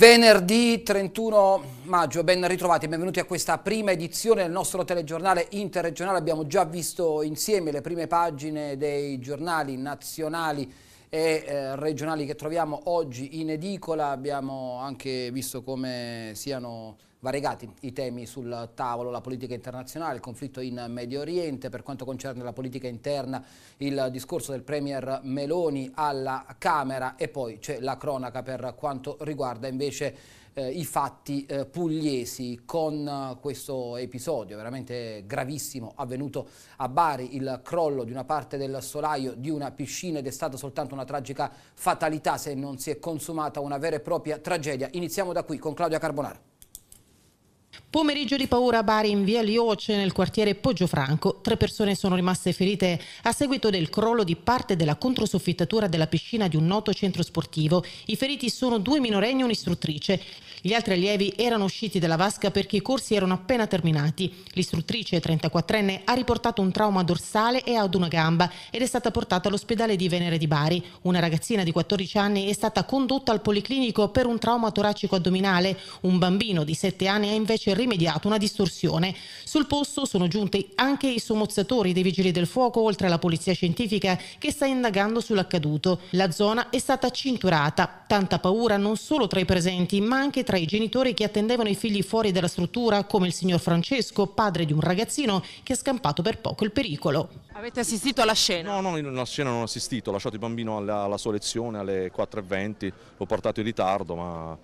Venerdì 31 maggio, ben ritrovati benvenuti a questa prima edizione del nostro telegiornale interregionale. Abbiamo già visto insieme le prime pagine dei giornali nazionali e eh, regionali che troviamo oggi in edicola. Abbiamo anche visto come siano Variegati i temi sul tavolo, la politica internazionale, il conflitto in Medio Oriente, per quanto concerne la politica interna il discorso del Premier Meloni alla Camera e poi c'è la cronaca per quanto riguarda invece eh, i fatti eh, pugliesi con eh, questo episodio veramente gravissimo avvenuto a Bari, il crollo di una parte del solaio di una piscina ed è stata soltanto una tragica fatalità se non si è consumata una vera e propria tragedia. Iniziamo da qui con Claudia Carbonara. Pomeriggio di paura a Bari in via Lioce nel quartiere Poggiofranco. Tre persone sono rimaste ferite a seguito del crollo di parte della controsoffittatura della piscina di un noto centro sportivo. I feriti sono due minorenni e un'istruttrice. Gli altri allievi erano usciti dalla vasca perché i corsi erano appena terminati. L'istruttrice, 34enne, ha riportato un trauma dorsale e ad una gamba ed è stata portata all'ospedale di Venere di Bari. Una ragazzina di 14 anni è stata condotta al policlinico per un trauma toracico addominale. Un bambino di 7 anni ha invece irrimediato una distorsione. Sul posto sono giunti anche i sommozzatori dei vigili del fuoco, oltre alla polizia scientifica che sta indagando sull'accaduto. La zona è stata cinturata, tanta paura non solo tra i presenti, ma anche tra i genitori che attendevano i figli fuori dalla struttura, come il signor Francesco, padre di un ragazzino che ha scampato per poco il pericolo. Avete assistito alla scena? No, no, alla scena non ho assistito, ho lasciato il bambino alla, alla sua lezione alle 4.20, l'ho portato in ritardo, ma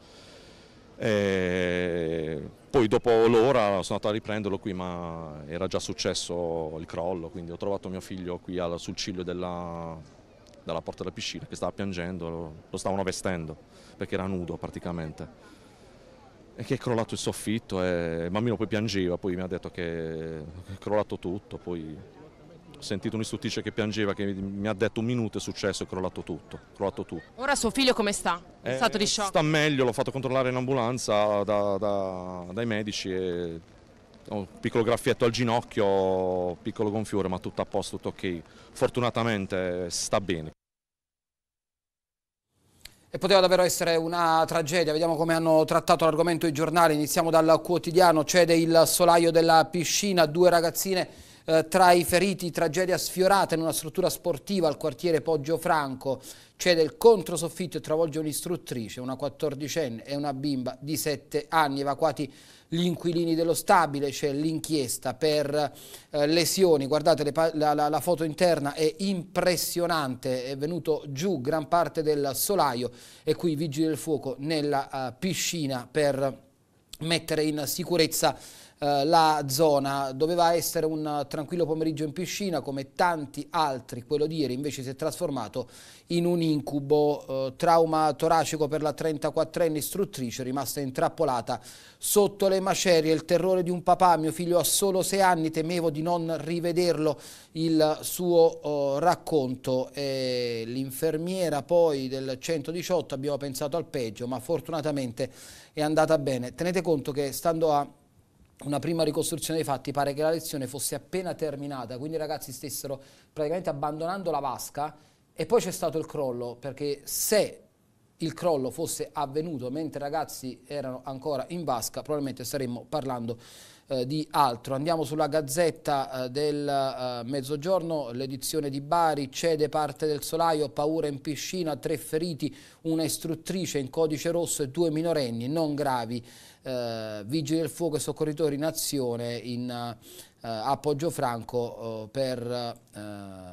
e poi dopo l'ora sono andato a riprenderlo qui ma era già successo il crollo, quindi ho trovato mio figlio qui sul ciglio della, della, porta della piscina che stava piangendo, lo, lo stavano vestendo perché era nudo praticamente e che è crollato il soffitto e il bambino poi piangeva, poi mi ha detto che è crollato tutto, poi ho sentito un'istruttrice che piangeva, che mi ha detto un minuto è successo è crollato tutto, crollato tutto. Ora suo figlio come sta? È eh, stato di shock? Sta meglio, l'ho fatto controllare in ambulanza da, da, dai medici e un piccolo graffietto al ginocchio, piccolo gonfiore, ma tutto a posto, tutto ok. Fortunatamente sta bene. E poteva davvero essere una tragedia, vediamo come hanno trattato l'argomento i giornali, iniziamo dal quotidiano, cede il solaio della piscina, due ragazzine eh, tra i feriti tragedia sfiorata in una struttura sportiva al quartiere Poggio Franco, cede il controsoffitto e travolge un'istruttrice, una 14enne e una bimba di 7 anni, evacuati gli inquilini dello stabile, c'è l'inchiesta per eh, lesioni, guardate le, la, la, la foto interna è impressionante, è venuto giù gran parte del solaio e qui i vigili del fuoco nella uh, piscina per mettere in sicurezza eh, la zona. Doveva essere un tranquillo pomeriggio in piscina come tanti altri, quello di ieri invece si è trasformato in un incubo. Eh, trauma toracico per la 34enne istruttrice rimasta intrappolata sotto le macerie. Il terrore di un papà, mio figlio ha solo sei anni, temevo di non rivederlo. Il suo eh, racconto l'infermiera poi del 118 abbiamo pensato al peggio, ma fortunatamente è andata bene. Tenete conto che stando a una prima ricostruzione dei fatti, pare che la lezione fosse appena terminata, quindi i ragazzi stessero praticamente abbandonando la vasca e poi c'è stato il crollo, perché se il crollo fosse avvenuto mentre i ragazzi erano ancora in vasca, probabilmente staremmo parlando eh, di altro. Andiamo sulla Gazzetta eh, del eh, Mezzogiorno, l'edizione di Bari, cede parte del solaio, paura in piscina, tre feriti, una istruttrice in codice rosso e due minorenni non gravi, vigili del fuoco e soccorritori in azione in a Poggiofranco per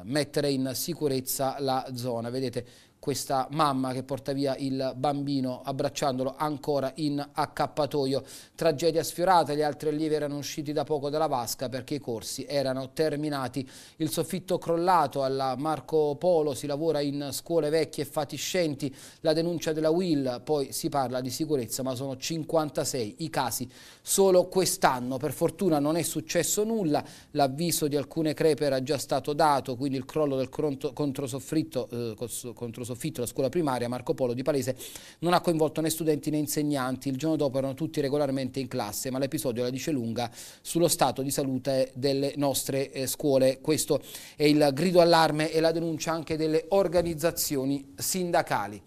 mettere in sicurezza la zona. Vedete questa mamma che porta via il bambino abbracciandolo ancora in accappatoio. Tragedia sfiorata, gli altri allievi erano usciti da poco dalla vasca perché i corsi erano terminati. Il soffitto crollato alla Marco Polo, si lavora in scuole vecchie e fatiscenti, la denuncia della Will, poi si parla di sicurezza ma sono 56 i casi solo quest'anno. Per fortuna non è successo nulla, l'avviso di alcune crepe era già stato dato, quindi il crollo del controsoffitto, eh, controsoffitto soffitto la scuola primaria Marco Polo di Palese non ha coinvolto né studenti né insegnanti. Il giorno dopo erano tutti regolarmente in classe, ma l'episodio la dice lunga sullo stato di salute delle nostre eh, scuole. Questo è il grido allarme e la denuncia anche delle organizzazioni sindacali.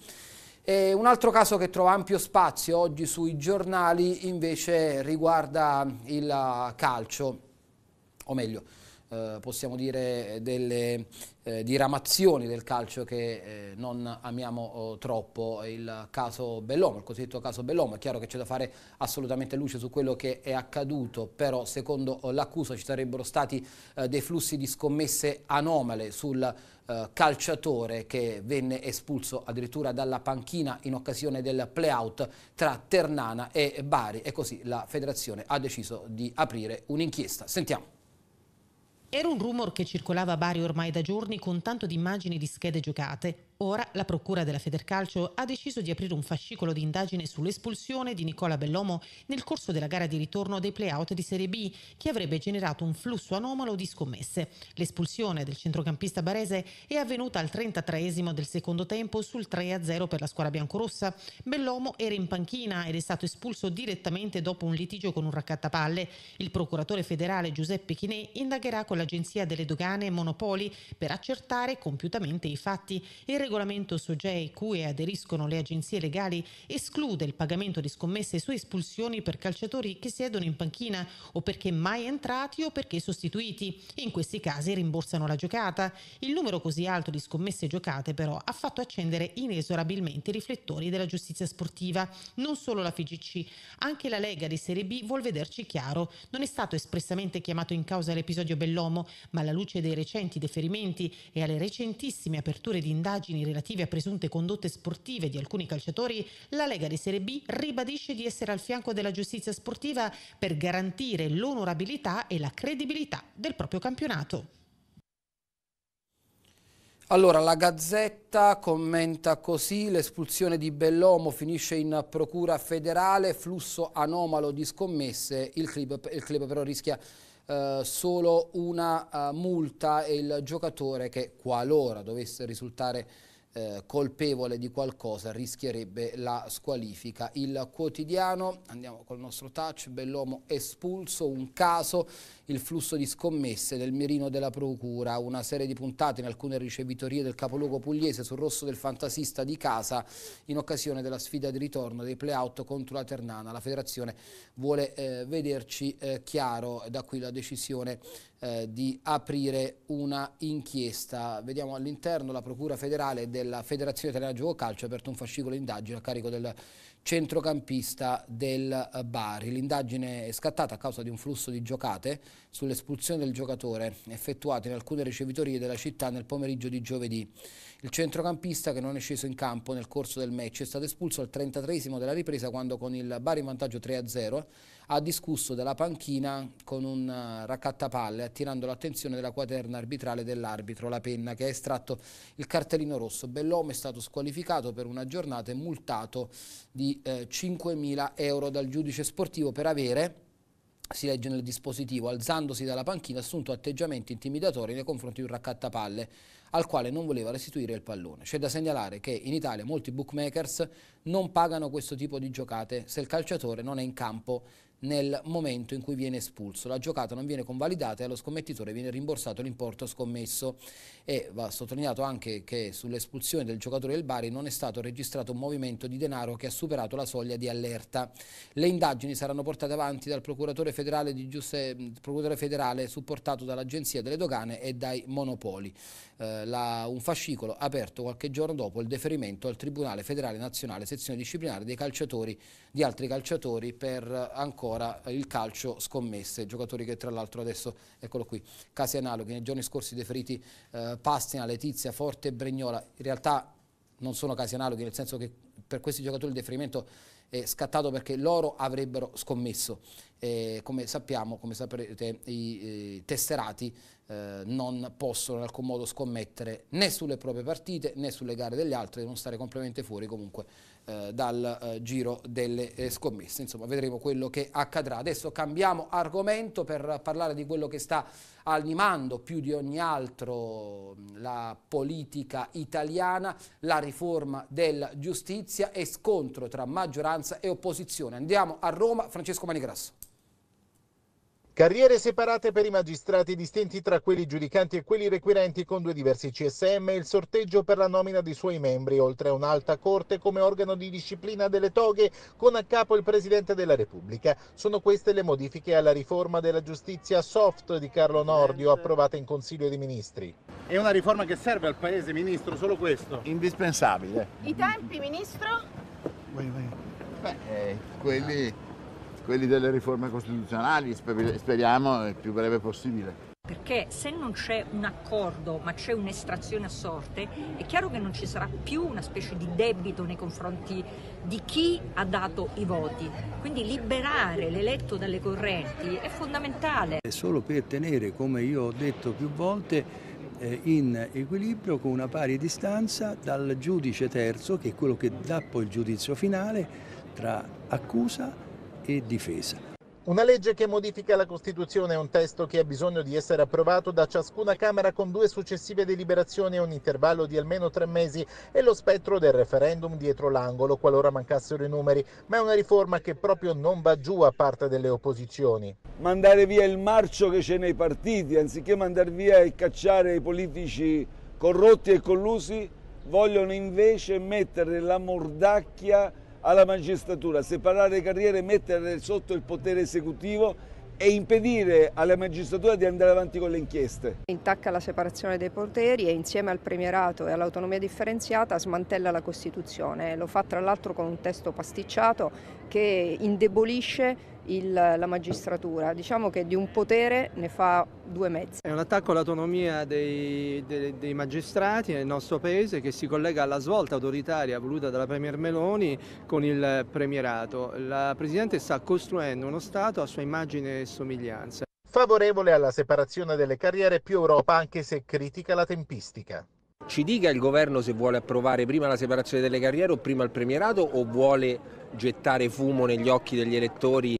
E un altro caso che trova ampio spazio oggi sui giornali invece riguarda il eh, calcio, o meglio, eh, possiamo dire, delle eh, diramazioni del calcio che eh, non amiamo oh, troppo, il caso Bellomo, il cosiddetto caso Bellomo, è chiaro che c'è da fare assolutamente luce su quello che è accaduto, però secondo eh, l'accusa ci sarebbero stati eh, dei flussi di scommesse anomale sul calciatore che venne espulso addirittura dalla panchina in occasione del playout tra Ternana e Bari e così la federazione ha deciso di aprire un'inchiesta. Sentiamo. Era un rumor che circolava a Bari ormai da giorni con tanto di immagini di schede giocate Ora la Procura della Federcalcio ha deciso di aprire un fascicolo di indagine sull'espulsione di Nicola Bellomo nel corso della gara di ritorno dei playout di Serie B, che avrebbe generato un flusso anomalo di scommesse. L'espulsione del centrocampista barese è avvenuta al 33 del secondo tempo sul 3-0 per la squadra biancorossa. Bellomo era in panchina ed è stato espulso direttamente dopo un litigio con un raccattapalle. Il procuratore federale Giuseppe Chinè indagherà con l'Agenzia delle Dogane Monopoli per accertare compiutamente i fatti e regolamento SOGEI cui aderiscono le agenzie legali esclude il pagamento di scommesse su espulsioni per calciatori che siedono in panchina o perché mai entrati o perché sostituiti. In questi casi rimborsano la giocata. Il numero così alto di scommesse giocate però ha fatto accendere inesorabilmente i riflettori della giustizia sportiva. Non solo la FIGC, anche la Lega di Serie B vuol vederci chiaro. Non è stato espressamente chiamato in causa l'episodio Bellomo, ma alla luce dei recenti deferimenti e alle recentissime aperture di indagini indagini relative a presunte condotte sportive di alcuni calciatori, la Lega di Serie B ribadisce di essere al fianco della giustizia sportiva per garantire l'onorabilità e la credibilità del proprio campionato. Allora, la Gazzetta commenta così, l'espulsione di Bellomo finisce in procura federale, flusso anomalo di scommesse, il club, il club però rischia eh, solo una uh, multa e il giocatore che qualora dovesse risultare eh, colpevole di qualcosa rischierebbe la squalifica. Il quotidiano, andiamo col nostro touch, bell'uomo espulso, un caso il flusso di scommesse del mirino della procura, una serie di puntate in alcune ricevitorie del capoluogo pugliese sul rosso del fantasista di casa in occasione della sfida di ritorno dei play-out contro la Ternana. La federazione vuole eh, vederci eh, chiaro, da qui la decisione eh, di aprire una inchiesta. Vediamo all'interno la Procura federale della Federazione Italiana Gioco Calcio ha aperto un fascicolo di indagine a carico del centrocampista del eh, Bari. L'indagine è scattata a causa di un flusso di giocate sull'espulsione del giocatore effettuata in alcune ricevitorie della città nel pomeriggio di giovedì. Il centrocampista che non è sceso in campo nel corso del match è stato espulso al 33 della ripresa quando con il Bari in vantaggio 3-0 ha discusso dalla panchina con un eh, raccattapalle attirando l'attenzione della quaterna arbitrale dell'arbitro La Penna che ha estratto il cartellino rosso. Bellomo è stato squalificato per una giornata e multato di eh, 5.000 euro dal giudice sportivo per avere si legge nel dispositivo, alzandosi dalla panchina, assunto atteggiamenti intimidatori nei confronti di un raccattapalle al quale non voleva restituire il pallone. C'è da segnalare che in Italia molti bookmakers non pagano questo tipo di giocate se il calciatore non è in campo nel momento in cui viene espulso. La giocata non viene convalidata e allo scommettitore viene rimborsato l'importo scommesso e va sottolineato anche che sull'espulsione del giocatore del Bari non è stato registrato un movimento di denaro che ha superato la soglia di allerta. Le indagini saranno portate avanti dal procuratore federale, Giuseppe, procuratore federale supportato dall'Agenzia delle Dogane e dai Monopoli. Eh, la, un fascicolo aperto qualche giorno dopo il deferimento al Tribunale Federale Nazionale Sezione Disciplinare dei calciatori, di altri calciatori per ancora ancora il calcio scommesse, giocatori che tra l'altro adesso, eccolo qui, casi analoghi, nei giorni scorsi deferiti eh, Pastina, Letizia, Forte e Bregnola, in realtà non sono casi analoghi, nel senso che per questi giocatori il deferimento è scattato perché loro avrebbero scommesso. Eh, come sappiamo, come saprete, i eh, tesserati eh, non possono in alcun modo scommettere né sulle proprie partite né sulle gare degli altri, devono stare completamente fuori comunque eh, dal eh, giro delle eh, scommesse. Insomma, vedremo quello che accadrà. Adesso cambiamo argomento per parlare di quello che sta animando più di ogni altro la politica italiana, la riforma della giustizia e scontro tra maggioranza e opposizione. Andiamo a Roma, Francesco Manigrasso. Carriere separate per i magistrati distinti tra quelli giudicanti e quelli requirenti con due diversi CSM e il sorteggio per la nomina dei suoi membri, oltre a un'alta corte come organo di disciplina delle toghe con a capo il Presidente della Repubblica. Sono queste le modifiche alla riforma della giustizia soft di Carlo Nordio approvata in Consiglio dei Ministri. È una riforma che serve al Paese, Ministro, solo questo? Indispensabile. I tempi, Ministro? Beh, eh, quelli quelli delle riforme costituzionali, speriamo il più breve possibile. Perché se non c'è un accordo ma c'è un'estrazione a sorte, è chiaro che non ci sarà più una specie di debito nei confronti di chi ha dato i voti. Quindi liberare l'eletto dalle correnti è fondamentale. È solo per tenere, come io ho detto più volte, eh, in equilibrio con una pari distanza dal giudice terzo, che è quello che dà poi il giudizio finale tra accusa e e difesa. Una legge che modifica la Costituzione è un testo che ha bisogno di essere approvato da ciascuna Camera con due successive deliberazioni e un intervallo di almeno tre mesi e lo spettro del referendum dietro l'angolo qualora mancassero i numeri, ma è una riforma che proprio non va giù a parte delle opposizioni. Mandare via il marcio che c'è nei partiti, anziché mandare via e cacciare i politici corrotti e collusi, vogliono invece mettere la mordacchia alla magistratura, separare carriere, mettere sotto il potere esecutivo e impedire alla magistratura di andare avanti con le inchieste. Intacca la separazione dei poteri e insieme al premierato e all'autonomia differenziata smantella la Costituzione. Lo fa tra l'altro con un testo pasticciato che indebolisce il, la magistratura. Diciamo che di un potere ne fa due mezzi. È un attacco all'autonomia dei, dei, dei, magistrati nel nostro Paese che si collega alla svolta autoritaria voluta dalla Premier Meloni con il premierato. La Presidente sta costruendo uno Stato a sua immagine e somiglianza. Favorevole alla separazione delle carriere più Europa anche se critica la tempistica. Ci dica il governo se vuole approvare prima la separazione delle carriere o prima il premierato o vuole gettare fumo negli occhi degli elettori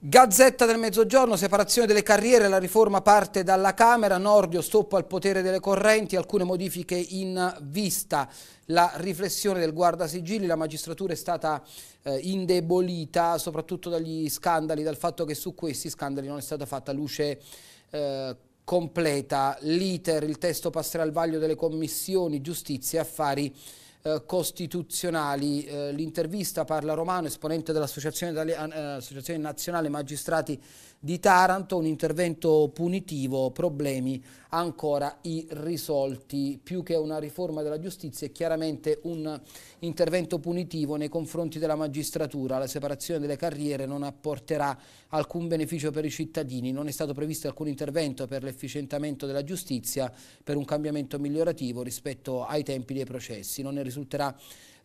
Gazzetta del Mezzogiorno, separazione delle carriere, la riforma parte dalla Camera, Nordio stoppa al potere delle correnti, alcune modifiche in vista, la riflessione del guardasigilli, la magistratura è stata eh, indebolita soprattutto dagli scandali, dal fatto che su questi scandali non è stata fatta luce eh, completa, l'iter, il testo passerà al vaglio delle commissioni, giustizia e affari eh, costituzionali. Eh, l'intervista parla Romano, esponente dell'Associazione eh, Nazionale Magistrati di Taranto, un intervento punitivo, problemi ancora irrisolti. Più che una riforma della giustizia è chiaramente un intervento punitivo nei confronti della magistratura. La separazione delle carriere non apporterà alcun beneficio per i cittadini, non è stato previsto alcun intervento per l'efficientamento della giustizia, per un cambiamento migliorativo rispetto ai tempi dei processi. Non ne risulterà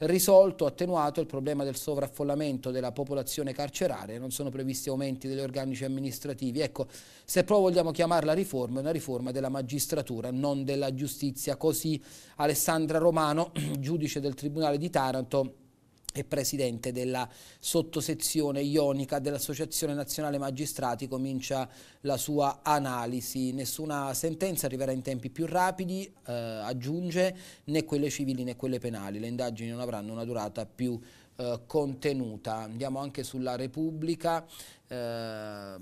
risolto, attenuato il problema del sovraffollamento della popolazione carceraria, non sono previsti aumenti degli organici amministrativi. Ecco, se però vogliamo chiamarla riforma, è una riforma della magistratura, non della giustizia. Così Alessandra Romano, giudice del Tribunale di Taranto, e presidente della sottosezione ionica dell'Associazione Nazionale Magistrati comincia la sua analisi. Nessuna sentenza arriverà in tempi più rapidi, eh, aggiunge, né quelle civili né quelle penali. Le indagini non avranno una durata più eh, contenuta. Andiamo anche sulla Repubblica, eh,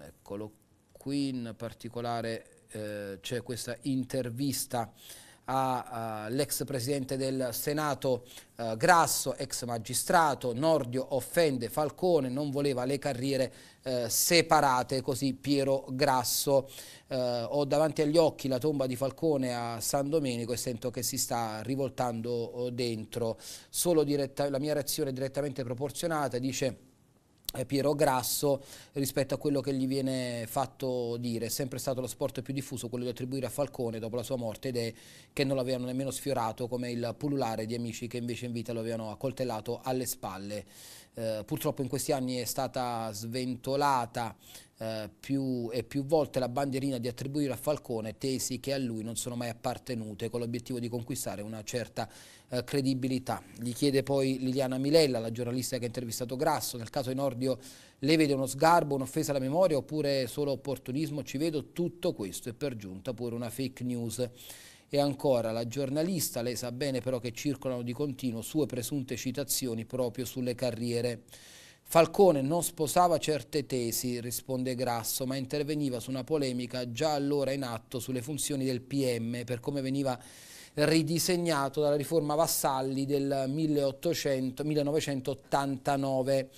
eccolo qui in particolare eh, c'è questa intervista all'ex presidente del Senato eh, Grasso, ex magistrato, Nordio offende Falcone, non voleva le carriere eh, separate, così Piero Grasso. Eh, ho davanti agli occhi la tomba di Falcone a San Domenico e sento che si sta rivoltando eh, dentro. Diretta, la mia reazione è direttamente proporzionata, dice Piero Grasso rispetto a quello che gli viene fatto dire. È sempre stato lo sport più diffuso quello di attribuire a Falcone dopo la sua morte ed è che non l'avevano nemmeno sfiorato come il pullulare di amici che invece in vita lo avevano accoltellato alle spalle. Eh, purtroppo in questi anni è stata sventolata eh, più e più volte la bandierina di attribuire a Falcone tesi che a lui non sono mai appartenute con l'obiettivo di conquistare una certa eh, credibilità. Gli chiede poi Liliana Milella, la giornalista che ha intervistato Grasso, nel caso in ordio le vede uno sgarbo, un'offesa alla memoria oppure solo opportunismo? Ci vedo tutto questo e per giunta pure una fake news. E ancora, la giornalista, lei sa bene però che circolano di continuo sue presunte citazioni proprio sulle carriere. Falcone non sposava certe tesi, risponde Grasso, ma interveniva su una polemica già allora in atto sulle funzioni del PM, per come veniva ridisegnato dalla riforma Vassalli del 1800, 1989.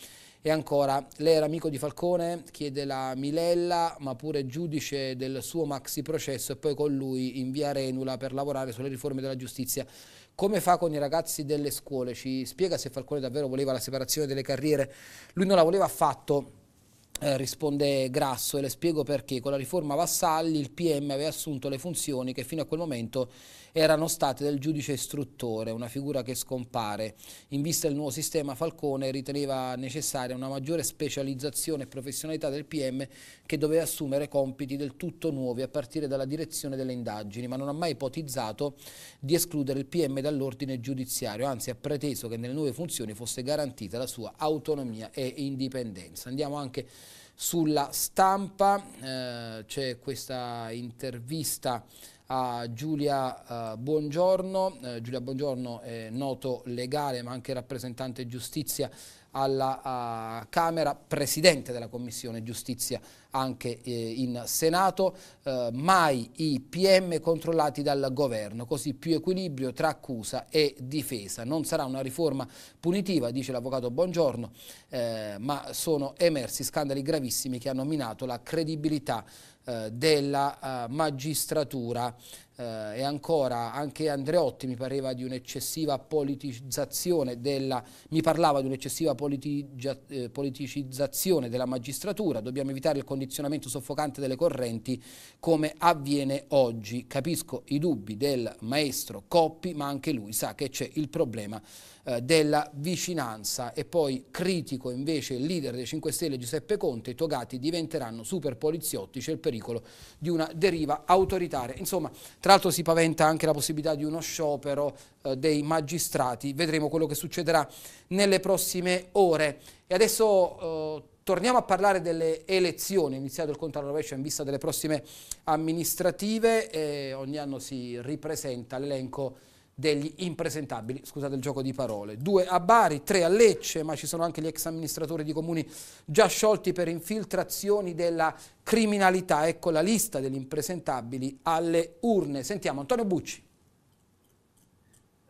E ancora, lei era amico di Falcone, chiede la Milella, ma pure giudice del suo maxi processo e poi con lui in via Renula per lavorare sulle riforme della giustizia. Come fa con i ragazzi delle scuole? Ci spiega se Falcone davvero voleva la separazione delle carriere. Lui non la voleva affatto. Eh, risponde Grasso e le spiego perché con la riforma Vassalli il PM aveva assunto le funzioni che fino a quel momento erano state del giudice istruttore, una figura che scompare. In vista del nuovo sistema Falcone riteneva necessaria una maggiore specializzazione e professionalità del PM che doveva assumere compiti del tutto nuovi a partire dalla direzione delle indagini, ma non ha mai ipotizzato di escludere il PM dall'ordine giudiziario, anzi ha preteso che nelle nuove funzioni fosse garantita la sua autonomia e indipendenza. Andiamo anche sulla stampa, eh, c'è questa intervista a Giulia eh, Buongiorno. Eh, Giulia Buongiorno è noto legale ma anche rappresentante giustizia alla uh, Camera, presidente della Commissione Giustizia anche eh, in Senato, eh, mai i PM controllati dal governo, così più equilibrio tra accusa e difesa. Non sarà una riforma punitiva, dice l'avvocato Buongiorno, eh, ma sono emersi scandali gravissimi che hanno minato la credibilità eh, della eh, magistratura eh, e ancora anche Andreotti mi, di un'eccessiva politicizzazione della, mi parlava di un'eccessiva eh, politicizzazione della magistratura, dobbiamo evitare il condizionamento soffocante delle correnti come avviene oggi. Capisco i dubbi del maestro Coppi, ma anche lui sa che c'è il problema eh, della vicinanza e poi critico invece il leader dei 5 Stelle Giuseppe Conte, i togati diventeranno super poliziotti, c'è il pericolo di una deriva autoritaria. Insomma, tra l'altro si paventa anche la possibilità di uno sciopero eh, dei magistrati. Vedremo quello che succederà nelle prossime ore. E adesso eh, torniamo a parlare delle elezioni. iniziato il conto alla rovescia in vista delle prossime amministrative. E ogni anno si ripresenta l'elenco degli impresentabili, scusate il gioco di parole. Due a Bari, tre a Lecce, ma ci sono anche gli ex amministratori di comuni già sciolti per infiltrazioni della criminalità. Ecco la lista degli impresentabili alle urne. Sentiamo Antonio Bucci.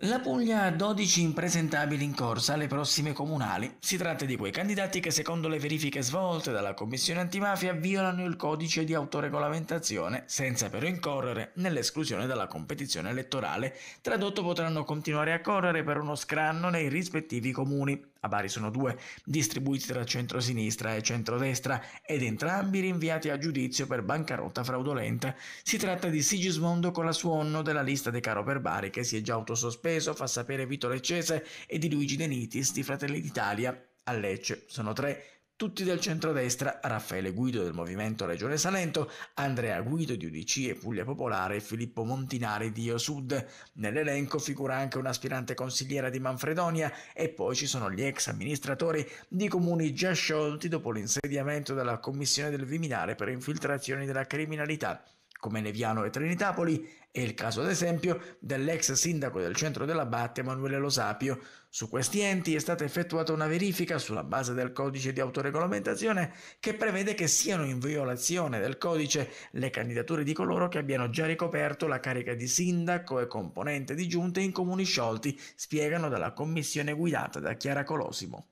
La Puglia ha 12 impresentabili in corsa alle prossime comunali. Si tratta di quei candidati che secondo le verifiche svolte dalla Commissione antimafia violano il codice di autoregolamentazione senza però incorrere nell'esclusione dalla competizione elettorale. Tradotto potranno continuare a correre per uno scranno nei rispettivi comuni a Bari sono due, distribuiti tra centro-sinistra e centro-destra ed entrambi rinviati a giudizio per bancarotta fraudolenta. Si tratta di Sigismondo Colasuonno della lista De Caro per Bari che si è già autosospeso, fa sapere Vito Leccese e di Luigi Denitis di Fratelli d'Italia. A Lecce sono tre tutti del centrodestra, Raffaele Guido del Movimento Regione Salento, Andrea Guido di UDC e Puglia Popolare e Filippo Montinari di Io Sud. Nell'elenco figura anche un'aspirante consigliera di Manfredonia e poi ci sono gli ex amministratori di comuni già sciolti dopo l'insediamento della Commissione del Viminare per infiltrazioni della criminalità come Neviano e Trinitapoli, è il caso ad esempio dell'ex sindaco del centro della Batte Emanuele Lo Sapio. Su questi enti è stata effettuata una verifica sulla base del codice di autoregolamentazione che prevede che siano in violazione del codice le candidature di coloro che abbiano già ricoperto la carica di sindaco e componente di giunte in comuni sciolti, spiegano dalla commissione guidata da Chiara Colosimo.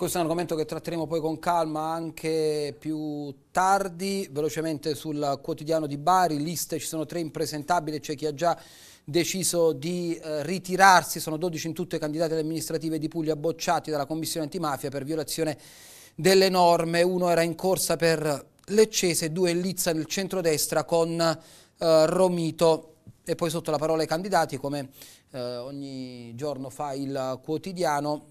Questo è un argomento che tratteremo poi con calma anche più tardi, velocemente sul quotidiano di Bari, liste ci sono tre impresentabili, c'è chi ha già deciso di eh, ritirarsi, sono 12 in tutto i candidati alle amministrative di Puglia bocciati dalla Commissione antimafia per violazione delle norme, uno era in corsa per Leccese, due in Lizza nel centrodestra con eh, Romito e poi sotto la parola ai candidati come eh, ogni giorno fa il quotidiano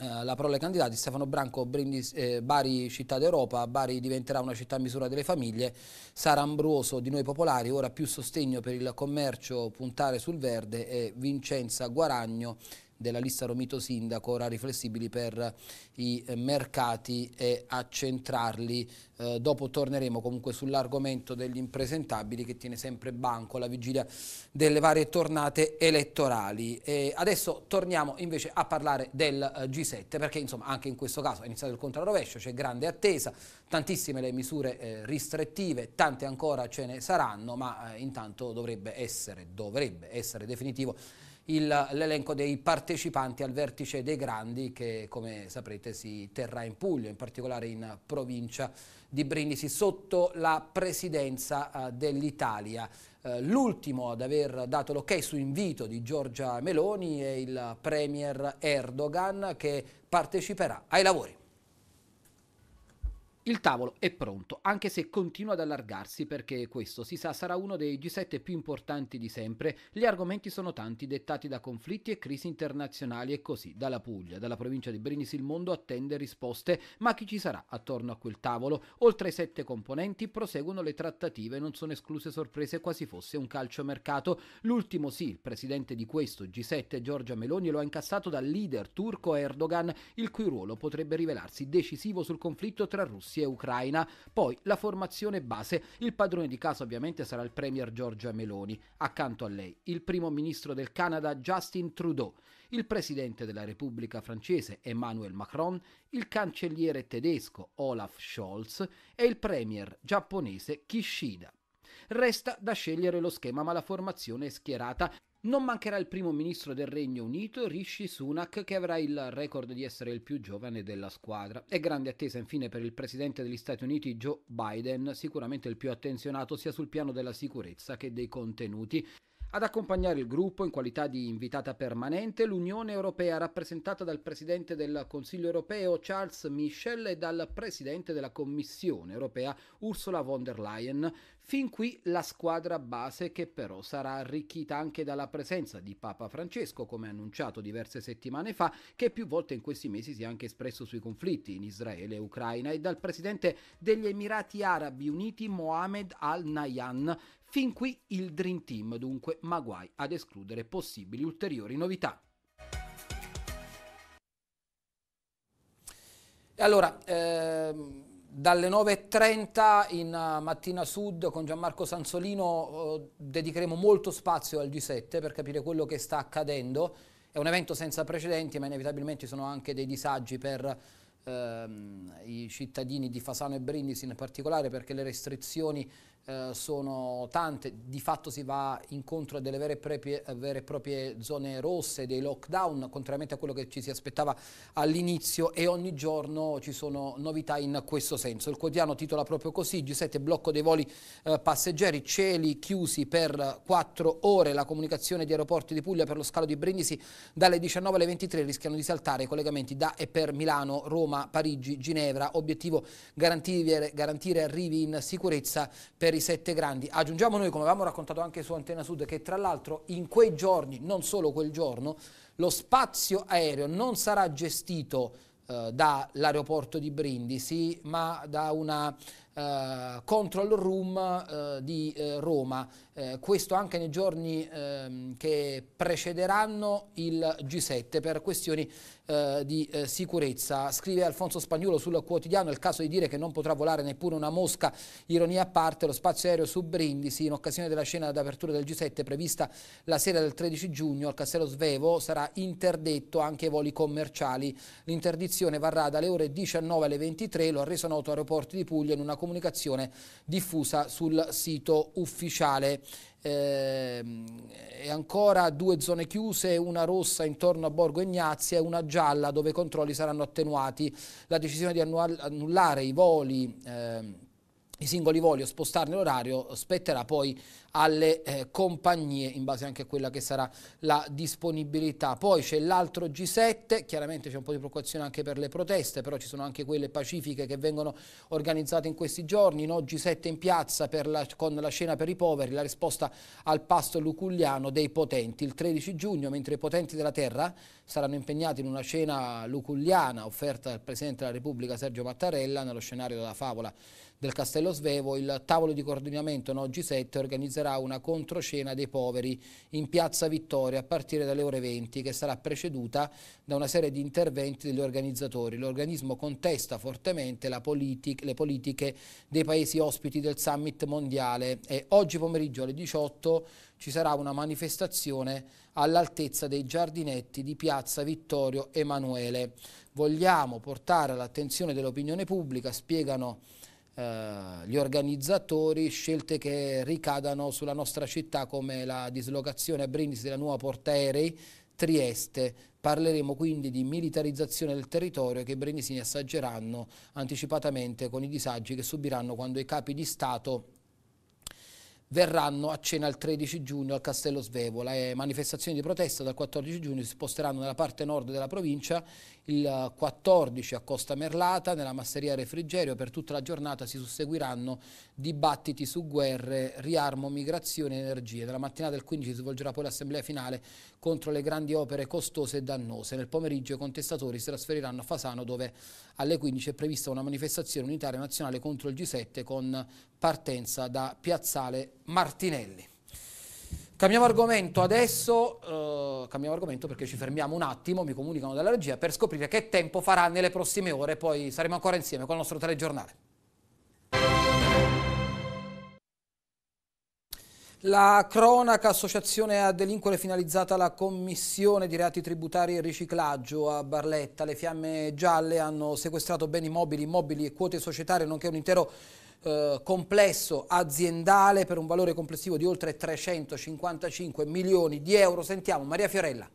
eh, la parola ai candidati, Stefano Branco, Brindis, eh, Bari città d'Europa, Bari diventerà una città a misura delle famiglie, Sara Ambroso di Noi Popolari, ora più sostegno per il commercio, puntare sul verde e Vincenza Guaragno della lista Romito Sindaco, ora riflessibili per i eh, mercati e accentrarli. Eh, dopo torneremo comunque sull'argomento degli impresentabili che tiene sempre banco alla vigilia delle varie tornate elettorali. E adesso torniamo invece a parlare del eh, G7 perché insomma anche in questo caso è iniziato il contrarovescio, c'è grande attesa, tantissime le misure eh, ristrettive, tante ancora ce ne saranno, ma eh, intanto dovrebbe essere, dovrebbe essere definitivo l'elenco dei partecipanti al vertice dei grandi che come saprete si terrà in Puglia, in particolare in provincia di Brindisi, sotto la presidenza eh, dell'Italia. Eh, l'ultimo ad aver dato l'ok su invito di Giorgia Meloni è il Premier Erdogan che parteciperà ai lavori. Il tavolo è pronto, anche se continua ad allargarsi perché questo, si sa, sarà uno dei G7 più importanti di sempre. Gli argomenti sono tanti, dettati da conflitti e crisi internazionali e così, dalla Puglia, dalla provincia di Brindisi il mondo attende risposte, ma chi ci sarà attorno a quel tavolo? Oltre ai sette componenti proseguono le trattative, non sono escluse sorprese quasi fosse un calciomercato. L'ultimo sì, il presidente di questo G7 Giorgia Meloni lo ha incassato dal leader turco Erdogan, il cui ruolo potrebbe rivelarsi decisivo sul conflitto tra Russia Russia e Ucraina, poi la formazione base. Il padrone di casa ovviamente sarà il Premier Giorgia Meloni, accanto a lei il primo ministro del Canada Justin Trudeau, il presidente della Repubblica francese Emmanuel Macron, il cancelliere tedesco Olaf Scholz e il premier giapponese Kishida. Resta da scegliere lo schema ma la formazione è schierata non mancherà il primo ministro del Regno Unito, Rishi Sunak, che avrà il record di essere il più giovane della squadra. È grande attesa infine per il presidente degli Stati Uniti Joe Biden, sicuramente il più attenzionato sia sul piano della sicurezza che dei contenuti. Ad accompagnare il gruppo in qualità di invitata permanente l'Unione Europea rappresentata dal Presidente del Consiglio Europeo Charles Michel e dal Presidente della Commissione Europea Ursula von der Leyen. Fin qui la squadra base che però sarà arricchita anche dalla presenza di Papa Francesco, come annunciato diverse settimane fa, che più volte in questi mesi si è anche espresso sui conflitti in Israele e Ucraina, e dal Presidente degli Emirati Arabi Uniti Mohamed al-Nayan, Fin qui il Dream Team, dunque, ma guai ad escludere possibili ulteriori novità. E allora, ehm dalle 9.30 in Mattina Sud con Gianmarco Sansolino eh, dedicheremo molto spazio al G7 per capire quello che sta accadendo. È un evento senza precedenti, ma inevitabilmente ci sono anche dei disagi per ehm, i cittadini di Fasano e Brindisi in particolare perché le restrizioni eh, sono tante, di fatto si va incontro a delle vere e, proprie, eh, vere e proprie zone rosse, dei lockdown, contrariamente a quello che ci si aspettava all'inizio e ogni giorno ci sono novità in questo senso. Il quotidiano titola proprio così, G7 blocco dei voli eh, passeggeri, cieli chiusi per quattro ore, la comunicazione di aeroporti di Puglia per lo scalo di Brindisi dalle 19 alle 23 rischiano di saltare i collegamenti da e per Milano, Roma, Parigi, Ginevra, obiettivo garantire, garantire arrivi in sicurezza per per i sette grandi. Aggiungiamo noi, come avevamo raccontato anche su Antena Sud, che tra l'altro in quei giorni, non solo quel giorno, lo spazio aereo non sarà gestito eh, dall'aeroporto di Brindisi, ma da una eh, control room eh, di eh, Roma, questo anche nei giorni ehm, che precederanno il G7 per questioni di sicurezza. Scrive Alfonso Spagnolo sul quotidiano, è il caso di dire che non potrà volare neppure una mosca, ironia a parte, lo spazio aereo su Brindisi in occasione della scena d'apertura del G7 prevista la sera del 13 giugno al Castello Svevo sarà interdetto anche ai voli commerciali. L'interdizione varrà dalle ore 19 alle 23, lo ha reso noto Aeroporti di Puglia in una comunicazione diffusa sul sito ufficiale. Eh, e ancora due zone chiuse, una rossa intorno a Borgo Ignazia e una gialla dove i controlli saranno attenuati. La decisione di annullare i voli... Eh, i singoli voli o spostarne l'orario spetterà poi alle eh, compagnie in base anche a quella che sarà la disponibilità. Poi c'è l'altro G7, chiaramente c'è un po' di preoccupazione anche per le proteste, però ci sono anche quelle pacifiche che vengono organizzate in questi giorni, no? G7 in piazza la, con la scena per i poveri, la risposta al pasto luculliano dei potenti. Il 13 giugno, mentre i potenti della terra saranno impegnati in una scena luculliana offerta dal Presidente della Repubblica Sergio Mattarella nello scenario della favola del Castello Svevo, il tavolo di coordinamento no, G7 organizzerà sarà una controcena dei poveri in Piazza Vittoria a partire dalle ore 20 che sarà preceduta da una serie di interventi degli organizzatori. L'organismo contesta fortemente politica, le politiche dei paesi ospiti del summit mondiale e oggi pomeriggio alle 18 ci sarà una manifestazione all'altezza dei giardinetti di Piazza Vittorio Emanuele. Vogliamo portare all'attenzione dell'opinione pubblica, spiegano eh, gli organizzatori scelte che ricadano sulla nostra città come la dislocazione a Brindisi della nuova portaerei Trieste. Parleremo quindi di militarizzazione del territorio che i brindisini assaggeranno anticipatamente con i disagi che subiranno quando i capi di Stato verranno a cena il 13 giugno al Castello Svevola. Le eh, manifestazioni di protesta dal 14 giugno si sposteranno nella parte nord della provincia il 14 a Costa Merlata, nella masseria Refrigerio, per tutta la giornata si susseguiranno dibattiti su guerre, riarmo, migrazione e energie. Dalla mattina del 15 si svolgerà poi l'assemblea finale contro le grandi opere costose e dannose. Nel pomeriggio i contestatori si trasferiranno a Fasano dove alle 15 è prevista una manifestazione unitaria nazionale contro il G7 con partenza da Piazzale Martinelli. Cambiamo argomento adesso, eh, cambiamo argomento perché ci fermiamo un attimo, mi comunicano dalla regia, per scoprire che tempo farà nelle prossime ore, poi saremo ancora insieme con il nostro telegiornale. La cronaca associazione a delinquere finalizzata alla commissione di reati tributari e riciclaggio a Barletta. Le fiamme gialle hanno sequestrato beni mobili, immobili e quote societarie, nonché un intero eh, complesso aziendale per un valore complessivo di oltre 355 milioni di euro. Sentiamo Maria Fiorella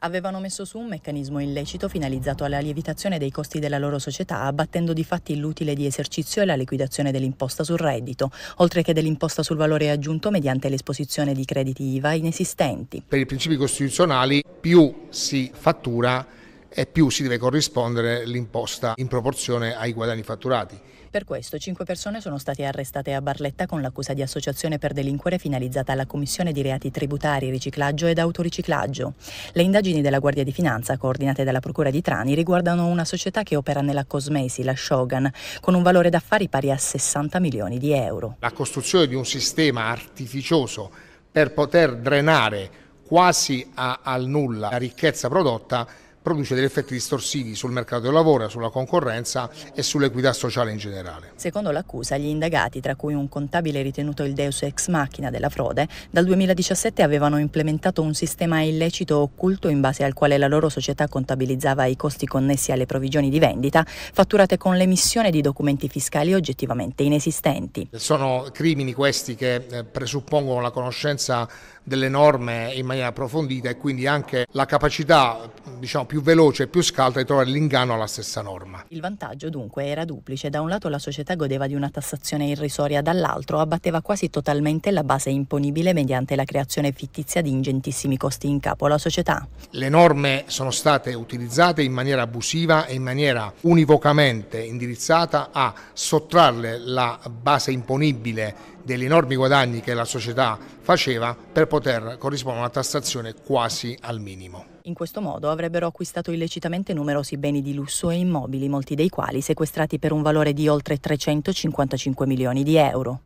avevano messo su un meccanismo illecito finalizzato alla lievitazione dei costi della loro società, abbattendo di fatti l'utile di esercizio e la liquidazione dell'imposta sul reddito, oltre che dell'imposta sul valore aggiunto mediante l'esposizione di crediti IVA inesistenti. Per i principi costituzionali più si fattura e più si deve corrispondere l'imposta in proporzione ai guadagni fatturati. Per questo cinque persone sono state arrestate a Barletta con l'accusa di associazione per delinquere finalizzata alla commissione di reati tributari, riciclaggio ed autoriciclaggio. Le indagini della Guardia di Finanza, coordinate dalla Procura di Trani, riguardano una società che opera nella cosmesi, la Shogun, con un valore d'affari pari a 60 milioni di euro. La costruzione di un sistema artificioso per poter drenare quasi a, al nulla la ricchezza prodotta produce degli effetti distorsivi sul mercato del lavoro, sulla concorrenza e sull'equità sociale in generale. Secondo l'accusa, gli indagati, tra cui un contabile ritenuto il deus ex machina della frode, dal 2017 avevano implementato un sistema illecito occulto in base al quale la loro società contabilizzava i costi connessi alle provvigioni di vendita fatturate con l'emissione di documenti fiscali oggettivamente inesistenti. Sono crimini questi che eh, presuppongono la conoscenza delle norme in maniera approfondita e quindi anche la capacità diciamo, più più veloce e più scalda di trovare l'inganno alla stessa norma. Il vantaggio dunque era duplice. Da un lato la società godeva di una tassazione irrisoria, dall'altro abbatteva quasi totalmente la base imponibile mediante la creazione fittizia di ingentissimi costi in capo alla società. Le norme sono state utilizzate in maniera abusiva e in maniera univocamente indirizzata a sottrarle la base imponibile degli enormi guadagni che la società faceva per poter corrispondere a una tassazione quasi al minimo. In questo modo avrebbero acquistato illecitamente numerosi beni di lusso e immobili, molti dei quali sequestrati per un valore di oltre 355 milioni di euro.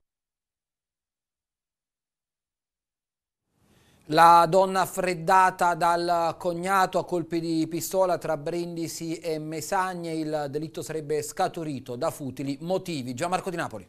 La donna freddata dal cognato a colpi di pistola tra Brindisi e Mesagne, il delitto sarebbe scaturito da futili motivi. Gianmarco Di Napoli.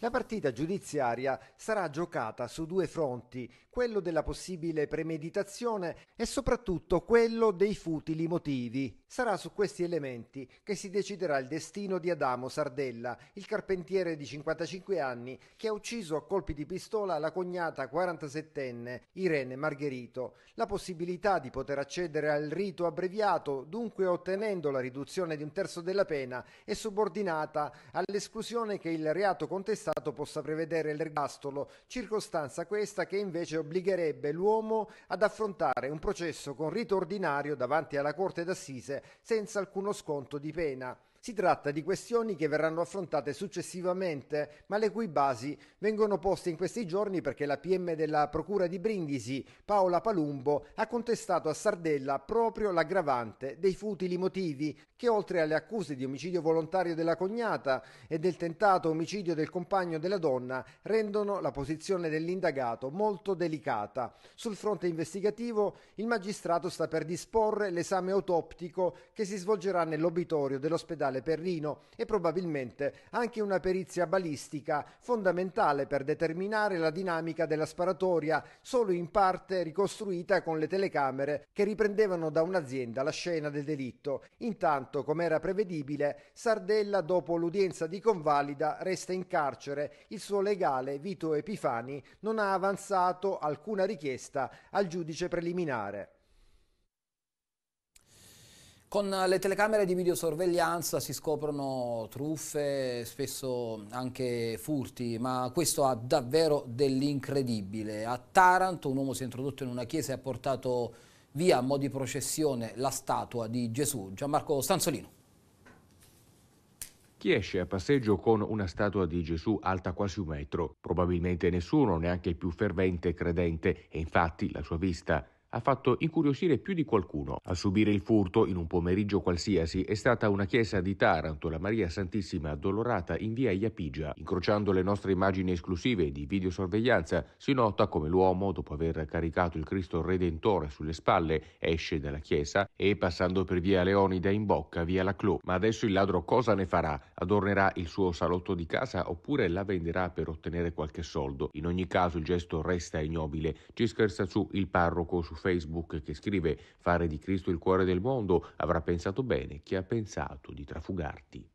La partita giudiziaria sarà giocata su due fronti, quello della possibile premeditazione e soprattutto quello dei futili motivi. Sarà su questi elementi che si deciderà il destino di Adamo Sardella, il carpentiere di 55 anni che ha ucciso a colpi di pistola la cognata 47enne Irene Margherito. La possibilità di poter accedere al rito abbreviato, dunque ottenendo la riduzione di un terzo della pena, è subordinata all'esclusione che il reato contestato possa prevedere l'ergastolo, circostanza questa che invece obbligherebbe l'uomo ad affrontare un processo con rito ordinario davanti alla Corte d'Assise senza alcuno sconto di pena. Si tratta di questioni che verranno affrontate successivamente, ma le cui basi vengono poste in questi giorni perché la PM della Procura di Brindisi, Paola Palumbo, ha contestato a Sardella proprio l'aggravante dei futili motivi che oltre alle accuse di omicidio volontario della cognata e del tentato omicidio del compagno della donna rendono la posizione dell'indagato molto delicata. Sul fronte investigativo il magistrato sta per disporre l'esame autoptico che si svolgerà nell'obitorio dell'ospedale generale Perrino e probabilmente anche una perizia balistica fondamentale per determinare la dinamica della sparatoria, solo in parte ricostruita con le telecamere che riprendevano da un'azienda la scena del delitto. Intanto, come era prevedibile, Sardella dopo l'udienza di convalida resta in carcere. Il suo legale Vito Epifani non ha avanzato alcuna richiesta al giudice preliminare. Con eh, le telecamere di videosorveglianza si scoprono truffe, spesso anche furti, ma questo ha davvero dell'incredibile. A Taranto un uomo si è introdotto in una chiesa e ha portato via a mo' di processione la statua di Gesù. Gianmarco Stanzolino. Chi esce a passeggio con una statua di Gesù alta quasi un metro? Probabilmente nessuno, neanche il più fervente credente, e infatti la sua vista ha fatto incuriosire più di qualcuno. A subire il furto in un pomeriggio qualsiasi è stata una chiesa di Taranto, la Maria Santissima Addolorata in via Iapigia. Incrociando le nostre immagini esclusive di videosorveglianza, si nota come l'uomo, dopo aver caricato il Cristo Redentore sulle spalle, esce dalla chiesa e, passando per via Leonida in bocca, via la Clou. Ma adesso il ladro cosa ne farà? Adornerà il suo salotto di casa oppure la venderà per ottenere qualche soldo? In ogni caso il gesto resta ignobile. Ci scherza su il parroco su Facebook che scrive Fare di Cristo il cuore del mondo avrà pensato bene chi ha pensato di trafugarti.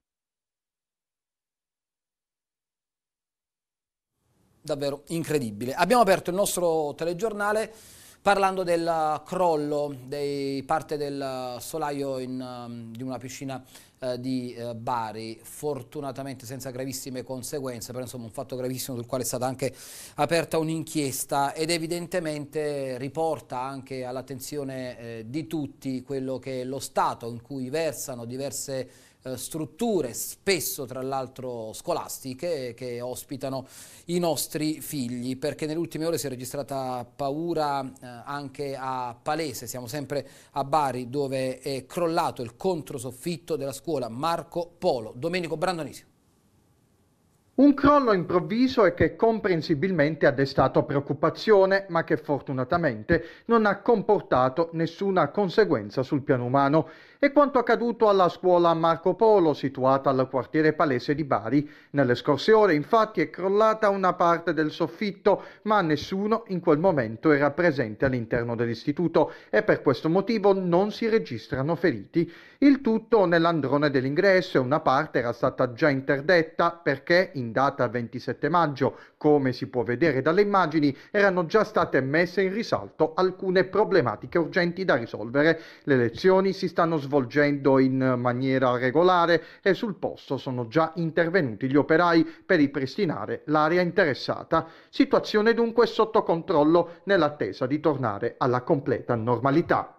Davvero incredibile. Abbiamo aperto il nostro telegiornale parlando del crollo di parte del solaio in, um, di una piscina eh, di eh, Bari, fortunatamente senza gravissime conseguenze, però insomma un fatto gravissimo sul quale è stata anche aperta un'inchiesta ed evidentemente riporta anche all'attenzione eh, di tutti quello che è lo stato in cui versano diverse eh, strutture, spesso tra l'altro scolastiche, che ospitano i nostri figli, perché nelle ultime ore si è registrata paura eh, anche a Palese, siamo sempre a Bari dove è crollato il controsoffitto della scuola Marco Polo. Domenico Brandonisi. Un crollo improvviso e che comprensibilmente ha destato preoccupazione, ma che fortunatamente non ha comportato nessuna conseguenza sul piano umano è quanto accaduto alla scuola Marco Polo situata al quartiere Palese di Bari. Nelle scorse ore infatti è crollata una parte del soffitto ma nessuno in quel momento era presente all'interno dell'istituto e per questo motivo non si registrano feriti. Il tutto nell'androne dell'ingresso e una parte era stata già interdetta perché in data 27 maggio, come si può vedere dalle immagini, erano già state messe in risalto alcune problematiche urgenti da risolvere. Le lezioni si stanno svolgendo svolgendo in maniera regolare e sul posto sono già intervenuti gli operai per ripristinare l'area interessata. Situazione dunque sotto controllo nell'attesa di tornare alla completa normalità.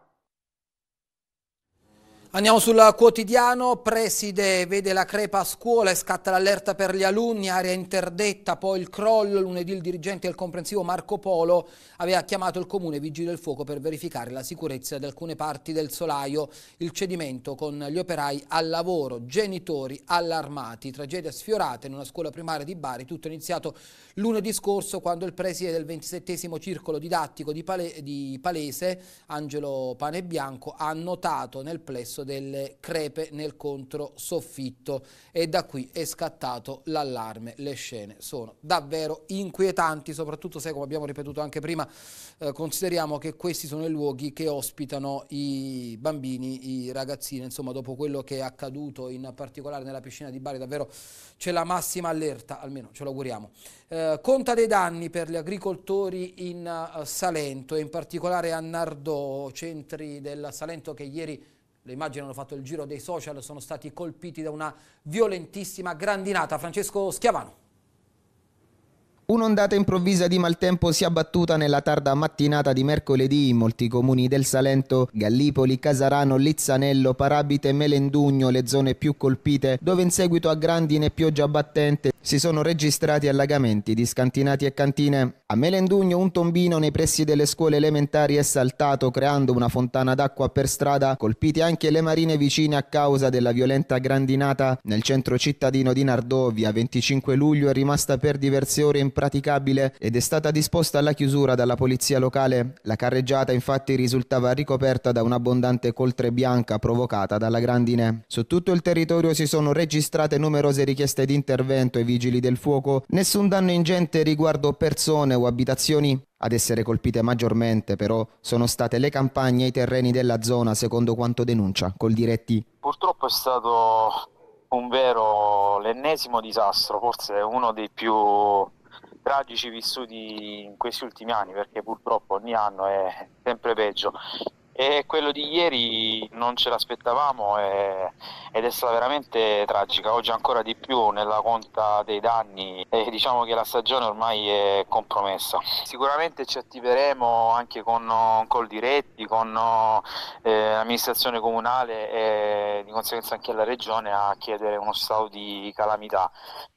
Andiamo sul quotidiano, preside vede la crepa a scuola e scatta l'allerta per gli alunni, area interdetta, poi il crollo, lunedì il dirigente del comprensivo Marco Polo aveva chiamato il comune vigile del fuoco per verificare la sicurezza di alcune parti del solaio, il cedimento con gli operai al lavoro, genitori allarmati, tragedia sfiorata in una scuola primaria di Bari, tutto è iniziato lunedì scorso quando il preside del 27 circolo didattico di, Pale di Palese, Angelo Panebianco, ha notato nel plesso delle crepe nel controsoffitto e da qui è scattato l'allarme. Le scene sono davvero inquietanti, soprattutto se, come abbiamo ripetuto anche prima, eh, consideriamo che questi sono i luoghi che ospitano i bambini, i ragazzini, insomma dopo quello che è accaduto in particolare nella piscina di Bari davvero c'è la massima allerta, almeno ce lo auguriamo. Eh, conta dei danni per gli agricoltori in uh, Salento, in particolare a Nardò, centri del Salento che ieri le immagini hanno fatto il giro dei social, sono stati colpiti da una violentissima grandinata. Francesco Schiavano. Un'ondata improvvisa di maltempo si è abbattuta nella tarda mattinata di mercoledì in molti comuni del Salento, Gallipoli, Casarano, Lizzanello, Parabite, Melendugno, le zone più colpite, dove in seguito a grandine e pioggia battente si sono registrati allagamenti di scantinati e cantine. A Melendugno un tombino nei pressi delle scuole elementari è saltato creando una fontana d'acqua per strada, colpite anche le marine vicine a causa della violenta grandinata. Nel centro cittadino di Nardò, via 25 luglio, è rimasta per diverse ore in impraticabile ed è stata disposta alla chiusura dalla polizia locale. La carreggiata infatti risultava ricoperta da un'abbondante coltre bianca provocata dalla grandine. Su tutto il territorio si sono registrate numerose richieste di intervento ai vigili del fuoco, nessun danno ingente riguardo persone o abitazioni. Ad essere colpite maggiormente però sono state le campagne e i terreni della zona secondo quanto denuncia col diretti. Purtroppo è stato un vero l'ennesimo disastro, forse uno dei più tragici vissuti in questi ultimi anni, perché purtroppo ogni anno è sempre peggio. E quello di ieri non ce l'aspettavamo e, ed è stata veramente tragica, oggi ancora di più nella conta dei danni e diciamo che la stagione ormai è compromessa. Sicuramente ci attiveremo anche con Col Diretti, con eh, l'amministrazione comunale e di conseguenza anche la regione a chiedere uno stato di calamità.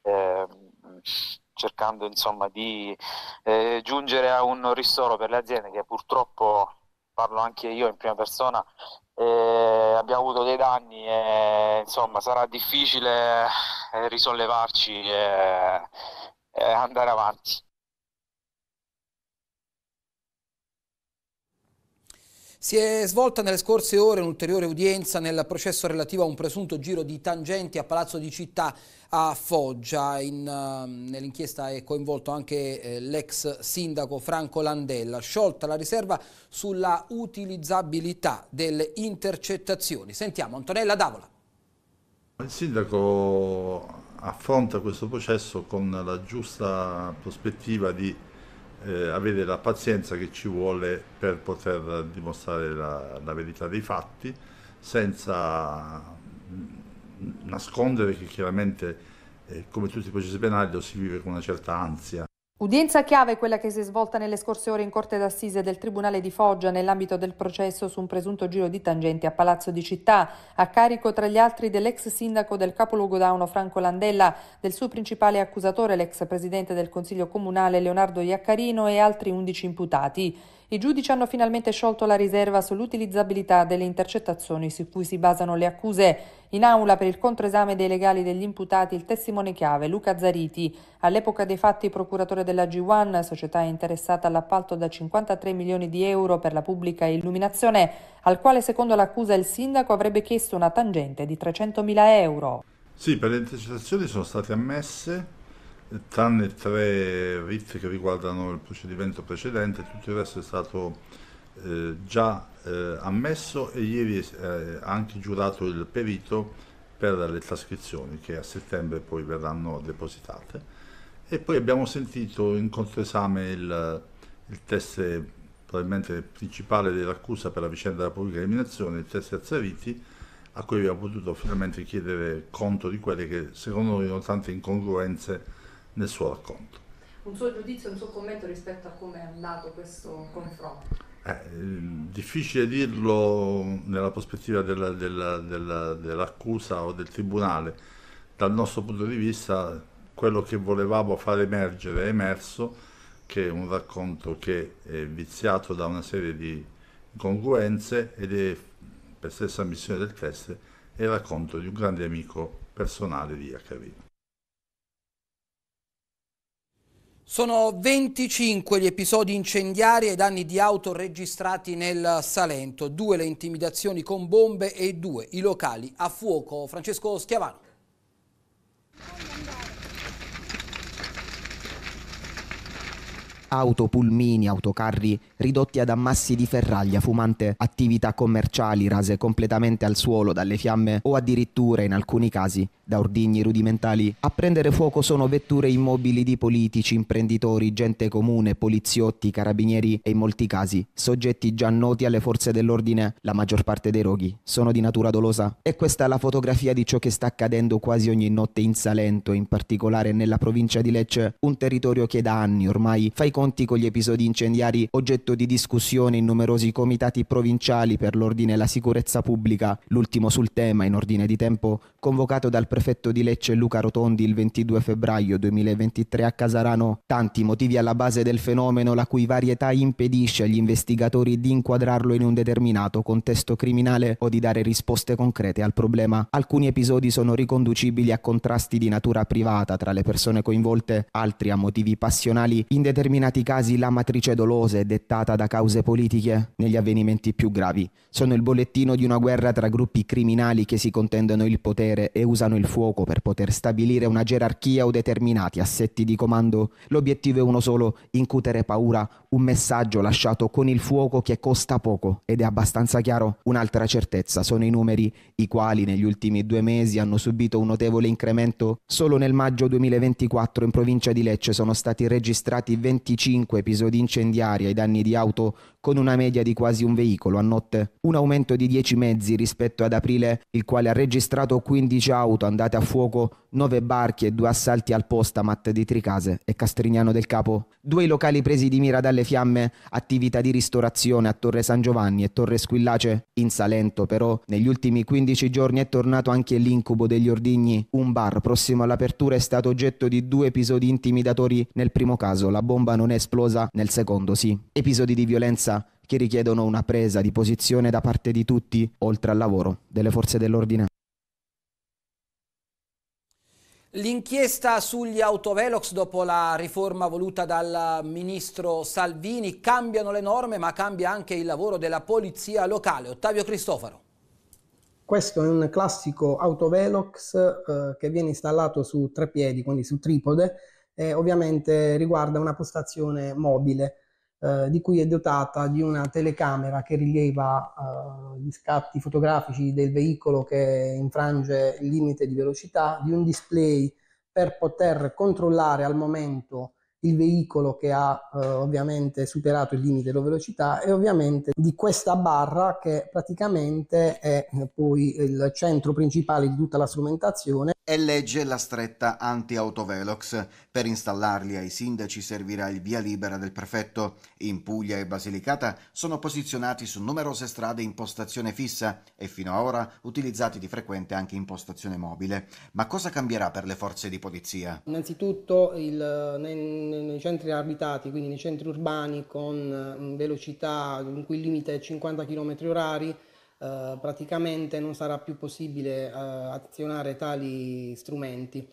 Eh, cercando insomma, di eh, giungere a un ristoro per le aziende che purtroppo, parlo anche io in prima persona, eh, abbiamo avuto dei danni e insomma, sarà difficile eh, risollevarci e, e andare avanti. Si è svolta nelle scorse ore un'ulteriore udienza nel processo relativo a un presunto giro di tangenti a Palazzo di Città a Foggia. In, uh, nell'inchiesta è coinvolto anche eh, l'ex sindaco Franco Landella. Sciolta la riserva sulla utilizzabilità delle intercettazioni. Sentiamo Antonella Davola. Il sindaco affronta questo processo con la giusta prospettiva di eh, avere la pazienza che ci vuole per poter dimostrare la, la verità dei fatti senza nascondere che chiaramente, eh, come tutti i processi penali, lo si vive con una certa ansia. Udienza chiave quella che si è svolta nelle scorse ore in Corte d'Assise del Tribunale di Foggia nell'ambito del processo su un presunto giro di tangenti a Palazzo di Città, a carico tra gli altri dell'ex sindaco del capoluogo Dauno Franco Landella, del suo principale accusatore, l'ex presidente del Consiglio Comunale Leonardo Iaccarino e altri 11 imputati. I giudici hanno finalmente sciolto la riserva sull'utilizzabilità delle intercettazioni su cui si basano le accuse. In aula per il controesame dei legali degli imputati il testimone chiave Luca Zariti, all'epoca dei fatti procuratore della G1, società interessata all'appalto da 53 milioni di euro per la pubblica illuminazione, al quale secondo l'accusa il sindaco avrebbe chiesto una tangente di 300 mila euro. Sì, per le intercettazioni sono state ammesse tranne tre vizi che riguardano il procedimento precedente, tutto il resto è stato eh, già eh, ammesso e ieri ha eh, anche giurato il perito per le trascrizioni che a settembre poi verranno depositate. E poi abbiamo sentito in controesame il, il test probabilmente principale dell'accusa per la vicenda della pubblica eliminazione, il test Azzariti, a cui abbiamo potuto finalmente chiedere conto di quelle che secondo noi erano tante incongruenze nel suo racconto. Un suo giudizio, un suo commento rispetto a come è andato questo confronto? Eh, difficile dirlo nella prospettiva della, della, della, dell'accusa o del tribunale. Dal nostro punto di vista, quello che volevamo far emergere è emerso, che è un racconto che è viziato da una serie di incongruenze ed è, per stessa missione del testo, è il racconto di un grande amico personale di Iacarino. Sono 25 gli episodi incendiari e danni di auto registrati nel Salento, due le intimidazioni con bombe e due i locali a fuoco. Francesco Schiavano. auto, pulmini, autocarri ridotti ad ammassi di ferraglia fumante, attività commerciali rase completamente al suolo dalle fiamme o addirittura in alcuni casi da ordigni rudimentali. A prendere fuoco sono vetture immobili di politici, imprenditori, gente comune, poliziotti, carabinieri e in molti casi soggetti già noti alle forze dell'ordine. La maggior parte dei roghi sono di natura dolosa. E questa è la fotografia di ciò che sta accadendo quasi ogni notte in Salento, in particolare nella provincia di Lecce, un territorio che da anni ormai fa i conti con gli episodi incendiari oggetto di discussione in numerosi comitati provinciali per l'ordine e la sicurezza pubblica, l'ultimo sul tema in ordine di tempo, convocato dal prefetto di Lecce Luca Rotondi il 22 febbraio 2023 a Casarano, tanti motivi alla base del fenomeno la cui varietà impedisce agli investigatori di inquadrarlo in un determinato contesto criminale o di dare risposte concrete al problema. Alcuni episodi sono riconducibili a contrasti di natura privata tra le persone coinvolte, altri a motivi passionali indeterminati determinati casi la matrice dolosa è dettata da cause politiche negli avvenimenti più gravi. Sono il bollettino di una guerra tra gruppi criminali che si contendono il potere e usano il fuoco per poter stabilire una gerarchia o determinati assetti di comando. L'obiettivo è uno solo, incutere paura un messaggio lasciato con il fuoco che costa poco ed è abbastanza chiaro. Un'altra certezza sono i numeri, i quali negli ultimi due mesi hanno subito un notevole incremento. Solo nel maggio 2024 in provincia di Lecce sono stati registrati 25 episodi incendiari ai danni di auto con una media di quasi un veicolo a notte, un aumento di 10 mezzi rispetto ad aprile, il quale ha registrato 15 auto andate a fuoco, 9 barchi e 2 assalti al postamat di Tricase e Castrignano del Capo, due locali presi di mira dalle fiamme, attività di ristorazione a Torre San Giovanni e Torre Squillace. In Salento però negli ultimi 15 giorni è tornato anche l'incubo degli ordigni, un bar prossimo all'apertura è stato oggetto di due episodi intimidatori, nel primo caso la bomba non è esplosa, nel secondo sì. Episodi di violenza che richiedono una presa di posizione da parte di tutti, oltre al lavoro delle forze dell'ordine. L'inchiesta sugli autovelox dopo la riforma voluta dal ministro Salvini cambiano le norme ma cambia anche il lavoro della polizia locale. Ottavio Cristofaro. Questo è un classico autovelox eh, che viene installato su tre piedi, quindi su tripode, e ovviamente riguarda una postazione mobile. Eh, di cui è dotata di una telecamera che rileva eh, gli scatti fotografici del veicolo che infrange il limite di velocità, di un display per poter controllare al momento il veicolo che ha eh, ovviamente superato il limite della velocità e ovviamente di questa barra che praticamente è eh, poi il centro principale di tutta la strumentazione è legge la stretta anti-autovelox. Per installarli ai sindaci servirà il via libera del prefetto. In Puglia e Basilicata sono posizionati su numerose strade in postazione fissa e fino ad ora utilizzati di frequente anche in postazione mobile. Ma cosa cambierà per le forze di polizia? Innanzitutto il, nei, nei, centri abitati, quindi nei centri urbani con eh, velocità in cui il limite è 50 km orari, eh, praticamente non sarà più possibile eh, azionare tali strumenti.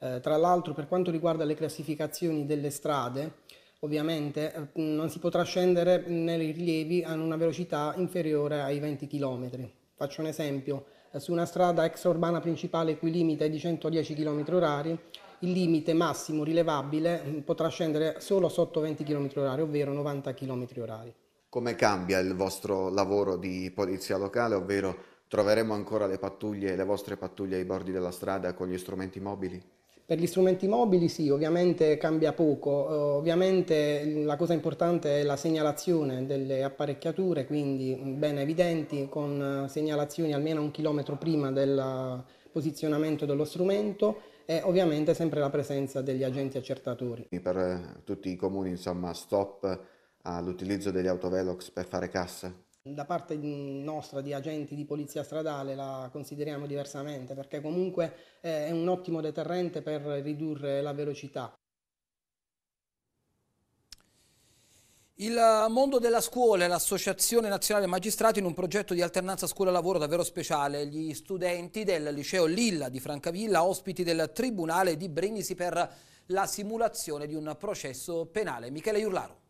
Eh, tra l'altro per quanto riguarda le classificazioni delle strade, ovviamente eh, non si potrà scendere nei rilievi a una velocità inferiore ai 20 km. Faccio un esempio, su una strada extraurbana principale cui limite è di 110 km h il limite massimo rilevabile mm, potrà scendere solo sotto 20 km h ovvero 90 km h come cambia il vostro lavoro di polizia locale, ovvero troveremo ancora le pattuglie, le vostre pattuglie ai bordi della strada con gli strumenti mobili? Per gli strumenti mobili sì, ovviamente cambia poco, eh, ovviamente la cosa importante è la segnalazione delle apparecchiature, quindi ben evidenti con eh, segnalazioni almeno un chilometro prima del posizionamento dello strumento e ovviamente sempre la presenza degli agenti accertatori. Per tutti i comuni insomma stop all'utilizzo ah, degli autovelox per fare cassa? Da parte nostra di agenti di polizia stradale la consideriamo diversamente perché comunque eh, è un ottimo deterrente per ridurre la velocità. Il mondo della scuola e l'Associazione Nazionale Magistrati in un progetto di alternanza scuola-lavoro davvero speciale. Gli studenti del liceo Lilla di Francavilla, ospiti del Tribunale di Brindisi per la simulazione di un processo penale. Michele Iurlaro.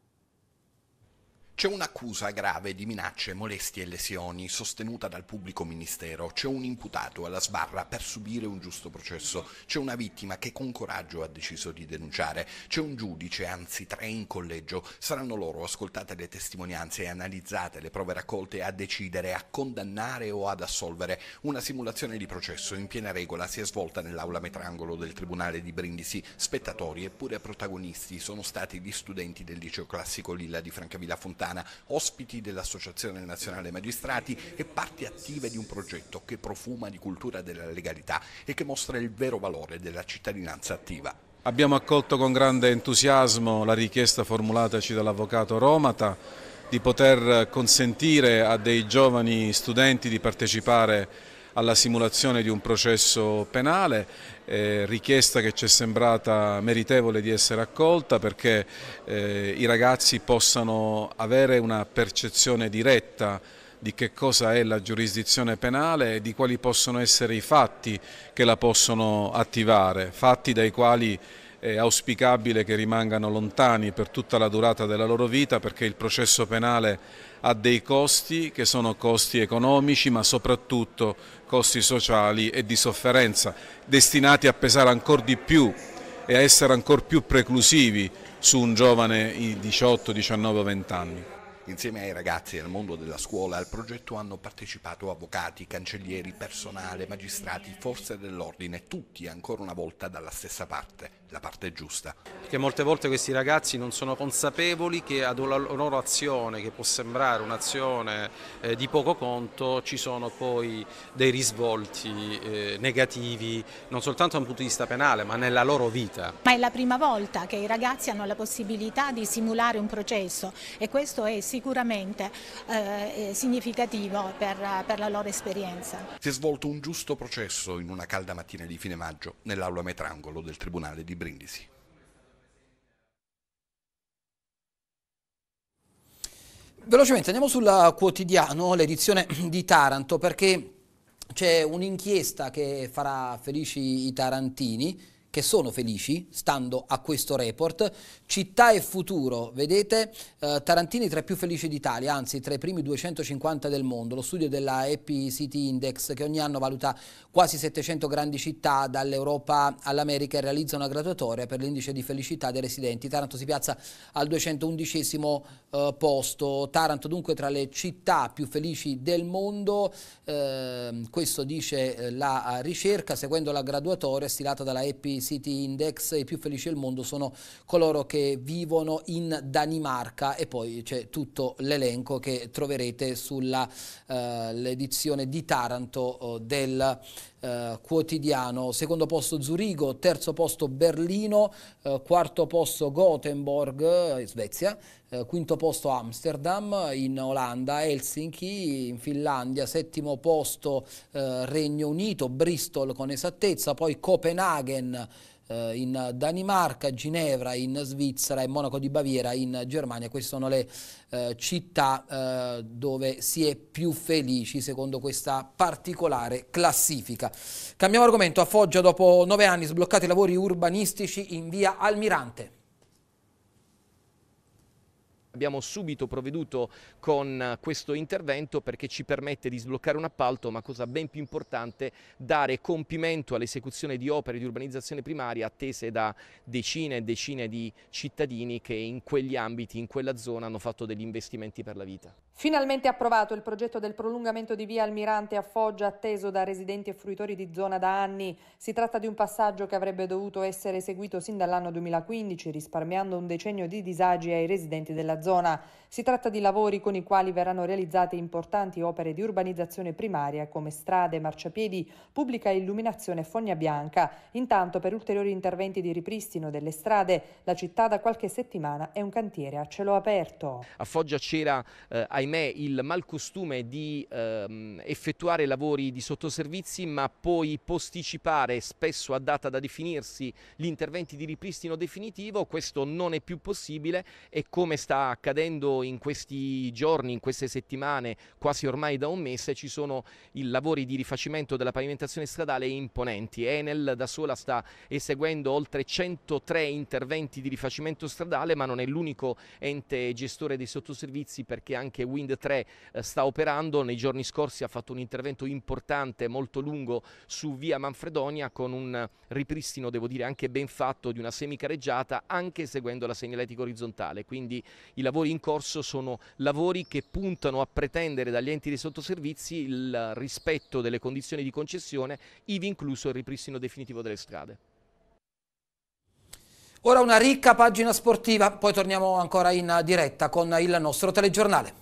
C'è un'accusa grave di minacce, molestie e lesioni sostenuta dal pubblico ministero, c'è un imputato alla sbarra per subire un giusto processo, c'è una vittima che con coraggio ha deciso di denunciare, c'è un giudice, anzi tre in collegio, saranno loro ascoltate le testimonianze e analizzate le prove raccolte a decidere, a condannare o ad assolvere. Una simulazione di processo in piena regola si è svolta nell'aula metrangolo del Tribunale di Brindisi, spettatori e pure protagonisti sono stati gli studenti del liceo classico Lilla di Francavilla Fontana Fontana, ospiti dell'Associazione Nazionale Magistrati e parti attive di un progetto che profuma di cultura della legalità e che mostra il vero valore della cittadinanza attiva. Abbiamo accolto con grande entusiasmo la richiesta formulataci dall'avvocato Romata di poter consentire a dei giovani studenti di partecipare alla simulazione di un processo penale eh, richiesta che ci è sembrata meritevole di essere accolta perché eh, i ragazzi possano avere una percezione diretta di che cosa è la giurisdizione penale e di quali possono essere i fatti che la possono attivare, fatti dai quali è auspicabile che rimangano lontani per tutta la durata della loro vita perché il processo penale ha dei costi che sono costi economici ma soprattutto costi sociali e di sofferenza destinati a pesare ancora di più e a essere ancora più preclusivi su un giovane di 18, 19 20 anni. Insieme ai ragazzi del mondo della scuola al progetto hanno partecipato avvocati, cancellieri, personale, magistrati, forze dell'ordine, tutti ancora una volta dalla stessa parte, la parte giusta. Perché molte volte questi ragazzi non sono consapevoli che ad una loro azione, che può sembrare un'azione eh, di poco conto, ci sono poi dei risvolti eh, negativi, non soltanto da un punto di vista penale, ma nella loro vita. Ma è la prima volta che i ragazzi hanno la possibilità di simulare un processo e questo è sicuramente eh, eh, significativo per, per la loro esperienza. Si è svolto un giusto processo in una calda mattina di fine maggio nell'aula Metrangolo del Tribunale di Brindisi. Velocemente andiamo sul quotidiano, l'edizione di Taranto, perché c'è un'inchiesta che farà felici i tarantini che sono felici, stando a questo report. Città e futuro, vedete, eh, Tarantini tra i più felici d'Italia, anzi tra i primi 250 del mondo. Lo studio della Happy City Index, che ogni anno valuta quasi 700 grandi città dall'Europa all'America e realizza una graduatoria per l'indice di felicità dei residenti. Taranto si piazza al 211 eh, posto. Taranto dunque tra le città più felici del mondo, eh, questo dice eh, la ricerca, seguendo la graduatoria stilata dalla Happy City Index, i più felici del mondo sono coloro che vivono in Danimarca e poi c'è tutto l'elenco che troverete sull'edizione eh, uh, di Taranto uh, del eh, quotidiano. Secondo posto Zurigo, terzo posto Berlino, eh, quarto posto Gothenburg, eh, Svezia, eh, quinto posto Amsterdam eh, in Olanda, Helsinki in Finlandia, settimo posto Regno Unito, Bristol con esattezza, poi Copenaghen eh, in Danimarca, Ginevra in Svizzera e Monaco di Baviera in Germania. Queste sono le eh, città eh, dove si è più felici secondo questa particolare classifica. Cambiamo argomento. A Foggia dopo nove anni sbloccati i lavori urbanistici in via Almirante. Abbiamo subito provveduto con questo intervento perché ci permette di sbloccare un appalto, ma cosa ben più importante, dare compimento all'esecuzione di opere di urbanizzazione primaria attese da decine e decine di cittadini che in quegli ambiti, in quella zona hanno fatto degli investimenti per la vita. Finalmente approvato il progetto del prolungamento di via Almirante a Foggia atteso da residenti e fruitori di zona da anni. Si tratta di un passaggio che avrebbe dovuto essere eseguito sin dall'anno 2015, risparmiando un decennio di disagi ai residenti della zona. Si tratta di lavori con i quali verranno realizzate importanti opere di urbanizzazione primaria come strade, marciapiedi, pubblica illuminazione e fogna bianca. Intanto per ulteriori interventi di ripristino delle strade, la città da qualche settimana è un cantiere a cielo aperto. A Foggia c'era eh, ahimè, il malcostume di ehm, effettuare lavori di sottoservizi ma poi posticipare spesso a data da definirsi gli interventi di ripristino definitivo, questo non è più possibile e come sta accadendo in questi giorni, in queste settimane, quasi ormai da un mese, ci sono i lavori di rifacimento della pavimentazione stradale imponenti. Enel da sola sta eseguendo oltre 103 interventi di rifacimento stradale ma non è l'unico ente gestore dei sottoservizi perché anche Wind 3 eh, sta operando. Nei giorni scorsi ha fatto un intervento importante, molto lungo, su via Manfredonia con un ripristino, devo dire, anche ben fatto di una semicareggiata, anche seguendo la segnaletica orizzontale. Quindi i lavori in corso sono lavori che puntano a pretendere dagli enti dei sottoservizi il rispetto delle condizioni di concessione, ivi incluso il ripristino definitivo delle strade. Ora una ricca pagina sportiva, poi torniamo ancora in diretta con il nostro telegiornale.